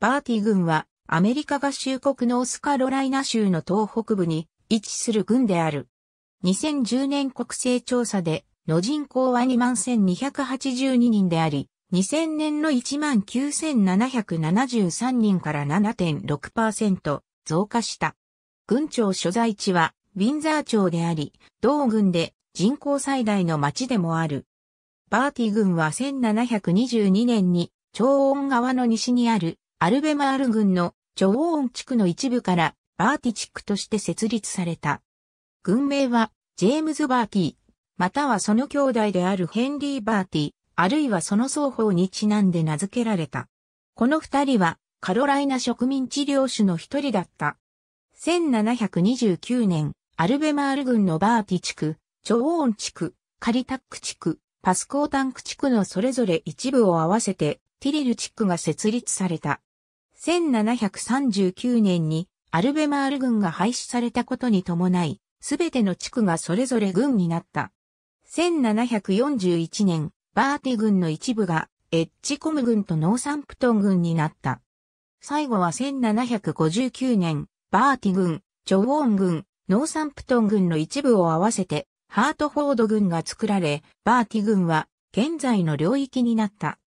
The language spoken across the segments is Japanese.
バーティ軍はアメリカ合衆国ノースカロライナ州の東北部に位置する軍である。2010年国勢調査での人口は21,282人であり、2000年の19,773人から7.6%増加した。軍庁所在地はウィンザー町であり、同軍で人口最大の町でもある。バーティ軍は1722年に超音川の西にあるアルベマール郡のジョオーン地区の一部からバーティ地区として設立された。軍名はジェームズ・バーティ、またはその兄弟であるヘンリー・バーティ、あるいはその双方にちなんで名付けられた。この二人はカロライナ植民地領主の一人だった。1729年、アルベマール郡のバーティ地区、チョオーン地区、カリタック地区、パスコータンク地区のそれぞれ一部を合わせてティリル地区が設立された。1739年にアルベマール軍が廃止されたことに伴い、すべての地区がそれぞれ軍になった。1741年、バーティ軍の一部がエッジコム軍とノーサンプトン軍になった。最後は1759年、バーティ軍、ジョウォーン軍、ノーサンプトン軍の一部を合わせて、ハートフォード軍が作られ、バーティ軍は現在の領域になった。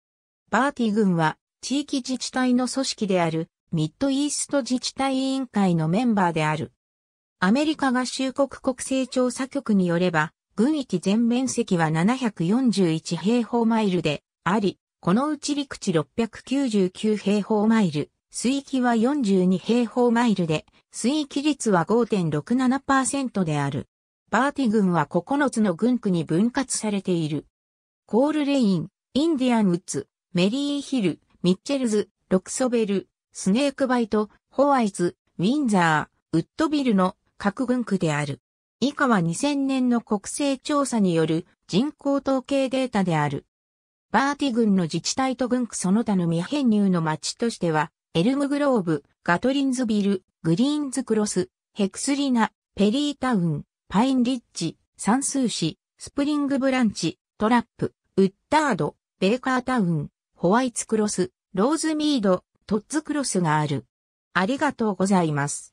バーティ軍は地域自治体の組織であるミッドイースト自治体委員会のメンバーである。アメリカ合衆国国勢調査局によれば、軍域全面積は741平方マイルであり、このうち陸地699平方マイル、水域は42平方マイルで、水域率は5.67%である。バーティ軍は9つの軍区に分割されている。コールレイン、インディアンウッズ、メリーヒル、ミッチェルズ、ロクソベル、スネークバイト、ホワイズ、ウィンザー、ウッドビルの各軍区である。以下は2000年の国勢調査による人口統計データである。バーティ軍の自治体と軍区その他の未編入の町としては、エルムグローブ、ガトリンズビル、グリーンズクロス、ヘクスリナ、ペリータウン、パインリッジ、サンスー市、スプリングブランチ、トラップ、ウッタード、ベーカータウン、ホワイツクロス、ローズミード、トッツクロスがある。ありがとうございます。